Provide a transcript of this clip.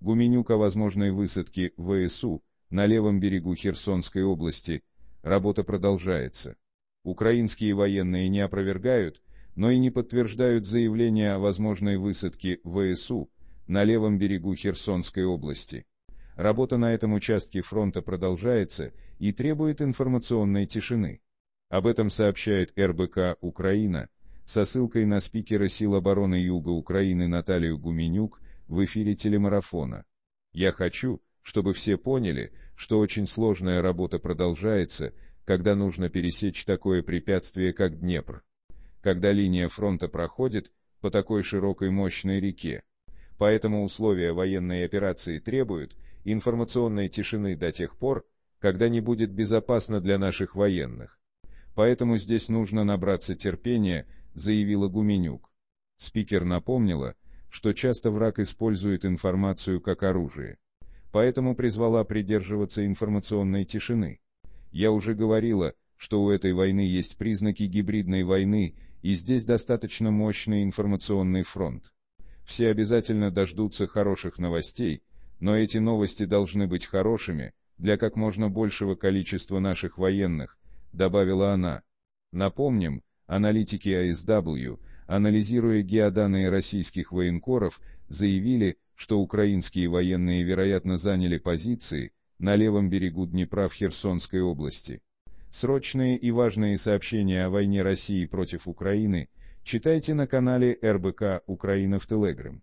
Гуменюк возможной высадки ВСУ на левом берегу Херсонской области. Работа продолжается. Украинские военные не опровергают, но и не подтверждают заявление о возможной высадке ВСУ на левом берегу Херсонской области. Работа на этом участке фронта продолжается и требует информационной тишины. Об этом сообщает РБК «Украина» со ссылкой на спикера сил обороны Юга Украины Наталью Гуменюк в эфире телемарафона. Я хочу, чтобы все поняли, что очень сложная работа продолжается, когда нужно пересечь такое препятствие, как Днепр. Когда линия фронта проходит по такой широкой мощной реке. Поэтому условия военной операции требуют информационной тишины до тех пор, когда не будет безопасно для наших военных. Поэтому здесь нужно набраться терпения, заявила Гуменюк. Спикер напомнила, что часто враг использует информацию как оружие. Поэтому призвала придерживаться информационной тишины. Я уже говорила, что у этой войны есть признаки гибридной войны, и здесь достаточно мощный информационный фронт. Все обязательно дождутся хороших новостей, но эти новости должны быть хорошими, для как можно большего количества наших военных, добавила она. Напомним, аналитики ASW а анализируя геоданные российских военкоров, заявили, что украинские военные, вероятно, заняли позиции на левом берегу Днепра в Херсонской области. Срочные и важные сообщения о войне России против Украины читайте на канале РБК «Украина» в Телеграм.